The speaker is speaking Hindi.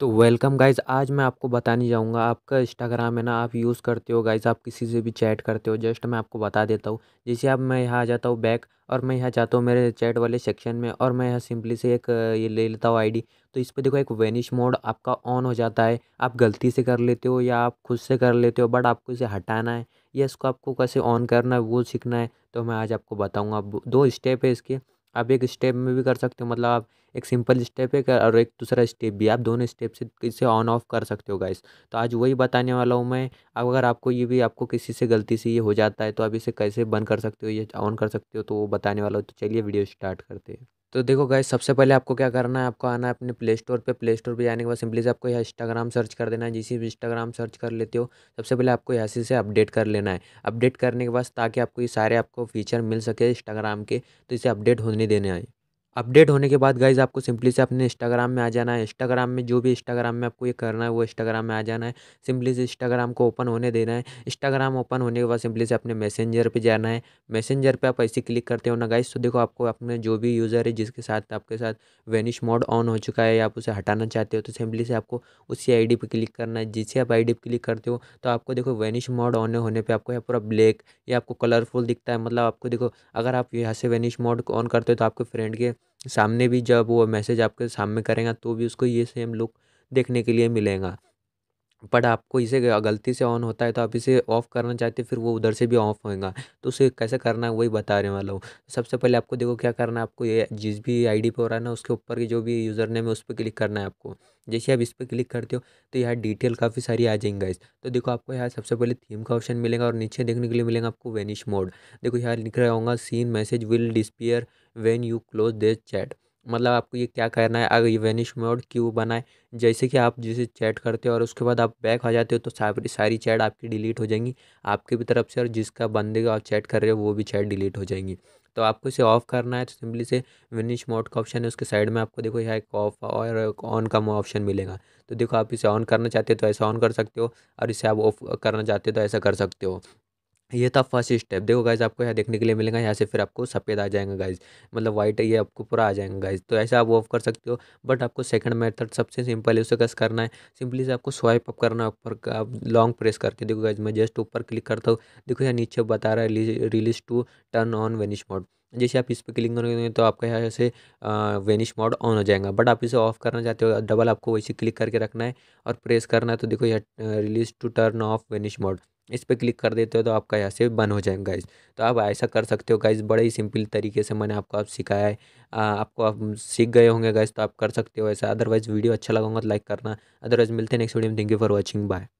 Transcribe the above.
तो वेलकम गाइज आज मैं आपको बताने जाऊंगा आपका इंस्टाग्राम है ना आप यूज़ करते हो गाइज आप किसी से भी चैट करते हो जस्ट मैं आपको बता देता हूँ जैसे आप मैं यहाँ आ जाता हूँ बैक और मैं यहाँ जाता हूँ मेरे चैट वाले सेक्शन में और मैं यहाँ सिंपली से एक ये ले लेता हूँ आईडी तो इस पर देखो एक वेनिश मोड आपका ऑन हो जाता है आप गलती से कर लेते हो या आप खुद से कर लेते हो बट आपको इसे हटाना है या इसको आपको कैसे ऑन करना है वो सीखना है तो मैं आज आपको बताऊँगा दो स्टेप है इसके आप एक स्टेप में भी कर सकते हो मतलब आप एक सिंपल स्टेप है और एक दूसरा स्टेप भी आप दोनों स्टेप से इसे ऑन ऑफ कर सकते हो गाइस तो आज वही बताने वाला हूँ मैं अब अगर आपको ये भी आपको किसी से गलती से ये हो जाता है तो आप इसे कैसे बंद कर सकते हो ये ऑन कर सकते हो तो वो बताने वाला हो तो चलिए वीडियो स्टार्ट करते हैं तो देखो गाय सबसे पहले आपको क्या करना है आपको आना है अपने प्ले स्टोर पर प्ले स्टोर पर जाने के बाद सिंपली से आपको यहाँ इंस्टाग्राम सर्च कर देना है जिस भी इंस्टाग्राम सर्च कर लेते हो सबसे पहले आपको यहाँ से अपडेट कर लेना है अपडेट करने के बाद ताकि आपको ये सारे आपको फीचर मिल सके इंस्टाग्राम के तो इसे अपडेट होने देने आए अपडेट होने के बाद गाइज आपको सिंपली से अपने इंस्टाग्राम में आ जाना है इंस्टाग्राम में जो भी इंस्टाग्राम में आपको ये करना है वो इंस्टाग्राम में आ जाना है सिंपली से इंस्टाग्राम को ओपन होने देना है इंस्टाग्राम ओपन होने के बाद सिंपली से अपने मैसेंजर पर जाना है मैसेंजर पर आप ऐसे क्लिक करते हो ना गाइज तो देखो आपको अपने जो भी यूज़र है जिसके साथ आपके साथ वेनिश मोड ऑन हो चुका है या आप उसे हटाना चाहते हो तो सिंपली से आपको उसी आई पर क्लिक करना है जिसे आप आई पर क्लिक करते हो तो आपको देखो वेनिश मोड ऑन होने पर आपको यहाँ पूरा ब्लैक या आपको कलरफुल दिखता है मतलब आपको देखो अगर आप यहाँ से वेनिश मोड ऑन करते हो तो आपके फ्रेंड के सामने भी जब वो मैसेज आपके सामने करेगा तो भी उसको ये सेम लुक देखने के लिए मिलेगा बट आपको इसे गलती से ऑन होता है तो आप इसे ऑफ़ करना चाहते फिर वो उधर से भी ऑफ़ होएगा तो उसे कैसे करना है वही बता रहे वाला हूँ सबसे पहले आपको देखो क्या करना है आपको ये जिस भी आईडी पे हो रहा है ना उसके ऊपर की जो भी यूज़र नेम है उस पर क्लिक करना है आपको जैसे आप इस पर क्लिक करते हो तो यहाँ डिटेल काफ़ी सारी आ जाएंगे इस तो देखो आपको यहाँ सबसे पहले थीम का ऑप्शन मिलेगा और नीचे देखने के लिए मिलेगा आपको वेनिश मोड देखो यहाँ लिख रहा होगा seen message will disappear when you close this chat मतलब आपको ये क्या करना है अगर ये वेनिश मोड क्यों बनाए जैसे कि आप जिसे चैट करते हो और उसके बाद आप बैक आ जाते हो तो सारी सारी चैट आपकी डिलीट हो जाएंगी आपकी भी तरफ से और जिसका बंदे का आप चैट कर रहे हो वो भी चैट डिलीट हो जाएंगी तो आपको इसे ऑफ़ करना है तो सिंपली से विनिश मोड का ऑप्शन है उसके साइड में आपको देखो यहाँ एक ऑफ और ऑन का ऑप्शन मिलेगा तो देखो आप इसे ऑन करना चाहते हो तो ऐसा ऑन कर सकते हो और इसे आप ऑफ करना चाहते हो तो ऐसा कर सकते हो ये था फर्स्ट स्टेप देखो गाइज आपको यहाँ देखने के लिए मिलेगा यहाँ से फिर आपको सफ़ेद आ जाएगा गाइज मतलब वाइट है ये आपको पूरा आ जाएगा गाइज तो ऐसे आप ऑफ कर सकते हो बट आपको सेकंड मेथड सबसे सिंपल है उसे कस करना है सिंपली से आपको स्वाइप अप करना है ऊपर आप लॉन्ग प्रेस करके देखो गाइज मैं जस्ट ऊपर क्लिक करता हूँ देखो यहाँ नीचे बता रहा है release to turn on vanish mode जैसे आप इस पर क्लिक करोगे तो आपका यहाँ से वेनिश मोड ऑन हो जाएगा बट आप इसे ऑफ करना चाहते हो डबल आपको वैसे क्लिक करके रखना है और प्रेस करना है तो देखो यहाँ release to turn off vanish mode इस पर क्लिक कर देते हो तो आपका यहाँ से बंद हो जाएगा गाइज तो आप ऐसा कर सकते हो गाइज बड़े ही सिंपल तरीके से मैंने आपको आप सिखाया है आ, आपको आप सीख गए होंगे गाइज तो आप कर सकते हो ऐसा अदरवाइज़ वीडियो अच्छा लगा तो लाइक करना अदरवाइज़ मिलते हैं नेक्स्ट वीडियो में thank you for watching bye